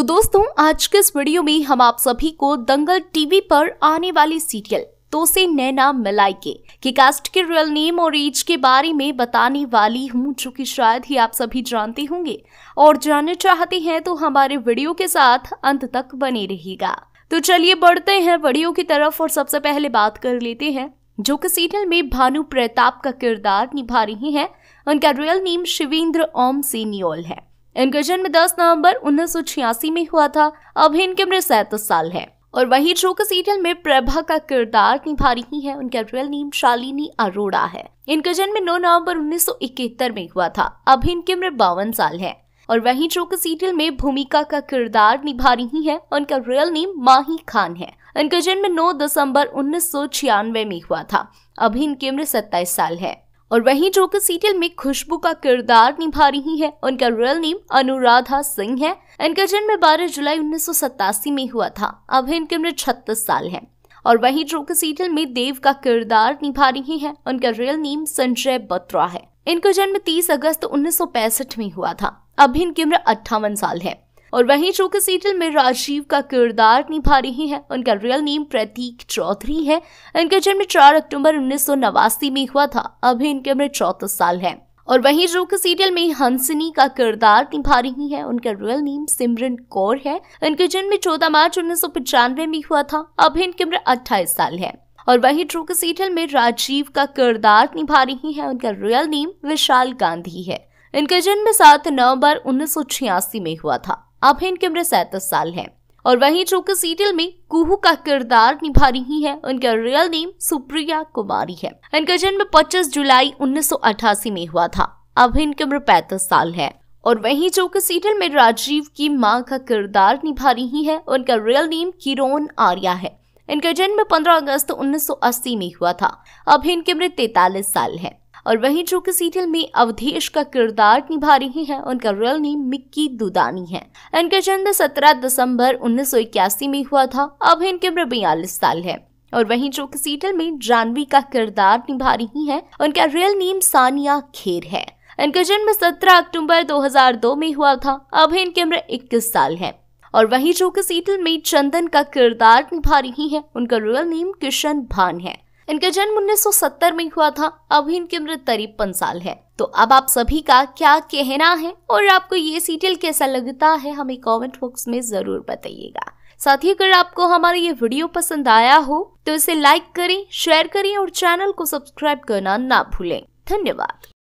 तो दोस्तों आज के इस वीडियो में हम आप सभी को दंगल टीवी पर आने वाली सीरियल तो से नैना मिलाई के कास्ट के रियल नेम और एज के बारे में बताने वाली हूँ जो कि शायद ही आप सभी जानते होंगे और जानना चाहते हैं तो हमारे वीडियो के साथ अंत तक बने रहिएगा तो चलिए बढ़ते हैं वीडियो की तरफ और सबसे पहले बात कर लेते हैं जो कि सीरियल में भानु प्रताप का किरदार निभा रही हैं उनका रियल नेम शिवेंद्र ओम सीनियोल है इनका जन्म 10 नवंबर उन्नीस में हुआ था अब इनकी उम्र सैंतीस साल है और वही जो के सीरियल में प्रभा का किरदार निभा रही है उनका रियल नेम शालिनी अरोड़ा है इनका जन्म 9 नवंबर उन्नीस में हुआ था अब इनकी उम्र बावन साल है और वही चौक सीरियल में भूमिका का किरदार निभा रही है उनका रियल नेम माही खान है इनका जन्म 9 दिसंबर उन्नीस में हुआ था अभी इनकी उम्र सत्ताईस साल है और वहीं जो कि सीरियल में खुशबू का किरदार निभा रही है उनका रियल नेम अनुराधा सिंह है इनका जन्म 12 जुलाई उन्नीस में हुआ था अब इनकी उम्र छत्तीस साल है और वहीं जो कि सीरियल में देव का किरदार निभा रही है उनका रियल नेम संजय बत्रा है इनका जन्म 30 अगस्त उन्नीस में हुआ था अब इनकी उम्र अट्ठावन साल है और वहीं जो कि सीरियल में राजीव का किरदार निभा रही है उनका रियल नेम प्रतीक चौधरी है इनका जन्म चार अक्टूबर उन्नीस में हुआ था अभी इनकी उम्र चौतीस साल है और वहीं जो कि सीरियल में हंसनी का किरदार निभा रही है उनका रियल नेम सिमरन कौर है इनका जन्म चौदह मार्च उन्नीस में हुआ था अभी इनकी उम्र अट्ठाईस साल है और वहीं ट्रू के सीरियल में राजीव का किरदार निभा रही है उनका रियल नेम विशाल गांधी है इनका जन्म सात नवंबर उन्नीस में हुआ था अब इनकी उम्र सैतीस साल है और वहीं जो कि सीरियल में कुहू का किरदार निभा रही है उनका रियल नेम सुप्रिया कुमारी है इनका जन्म 25 जुलाई 1988 में हुआ था अब इनकी उम्र पैतीस साल है और वहीं जो कि सीरियल में राजीव की मां का किरदार निभा रही है उनका रियल नेम किरोन आर्या है इनका जन्म 15 अगस्त 1980 में हुआ था अब इनकी उम्र तैतालीस साल है और वहीं जो कि सीरियल में अवधेश का किरदार निभा रही हैं उनका रियल नेम मिक्की दुदानी है इनका जन्म 17 दिसंबर 1981 में हुआ था अब इनकी उम्र बयालीस साल है और वहीं जो कि सीरियल में जानवी का किरदार निभा रही हैं उनका रियल नेम सानिया खेर है इनका जन्म 17 अक्टूबर 2002 में हुआ था अब इनकी उम्र इक्कीस साल है और वहीं जो कि सीरियल में चंदन का किरदार निभा रही हैं उनका रियल नेम किशन भान है इनका जन्म 1970 में हुआ था अभी इनकी उम्र पन साल है तो अब आप सभी का क्या कहना है और आपको ये सीरियल कैसा लगता है हमें कमेंट बॉक्स में जरूर बताइएगा साथ ही अगर आपको हमारा ये वीडियो पसंद आया हो तो इसे लाइक करें शेयर करें और चैनल को सब्सक्राइब करना ना भूलें धन्यवाद